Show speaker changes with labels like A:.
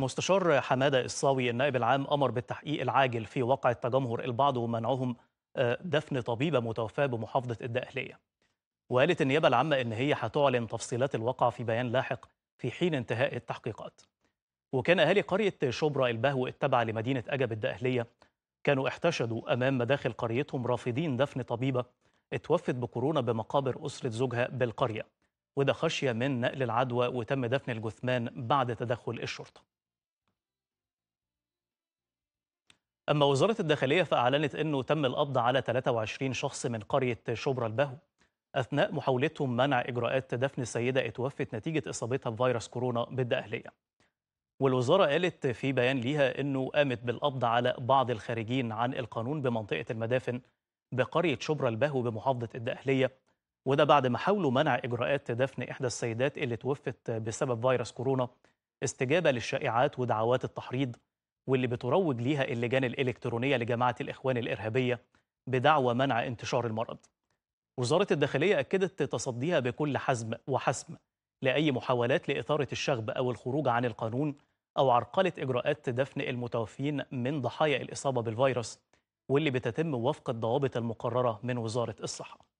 A: مستشار حمادة الصاوي النائب العام أمر بالتحقيق العاجل في وقع التجمهر البعض ومنعهم آه، دفن طبيبة متوفاة بمحافظة الدقهلية وقالت النيابة العامة إن هي هتعلن تفصيلات الوقع في بيان لاحق في حين انتهاء التحقيقات وكان أهالي قرية شبرا البهو التابعة لمدينة أجب الدقهلية كانوا احتشدوا أمام مداخل قريتهم رافضين دفن طبيبة اتوفت بكورونا بمقابر أسرة زوجها بالقرية وده خشية من نقل العدوى وتم دفن الجثمان بعد تدخل الشرطة أما وزارة الداخلية فأعلنت أنه تم القبض على 23 شخص من قرية شبرا البهو أثناء محاولتهم منع إجراءات دفن السيدة اتوفت نتيجة إصابتها بفيروس كورونا بالدأهلية والوزارة قالت في بيان ليها أنه قامت بالقبض على بعض الخارجين عن القانون بمنطقة المدافن بقرية شبرا البهو بمحافظة الدأهلية وده بعد ما حاولوا منع إجراءات دفن إحدى السيدات اللي توفت بسبب فيروس كورونا استجابة للشائعات ودعوات التحريض واللي بتروج ليها اللجان الإلكترونية لجماعة الإخوان الإرهابية بدعوى منع انتشار المرض وزارة الداخلية أكدت تصديها بكل حزم وحسم لأي محاولات لإثارة الشغب أو الخروج عن القانون أو عرقلة إجراءات دفن المتوفين من ضحايا الإصابة بالفيروس واللي بتتم وفق الضوابط المقررة من وزارة الصحة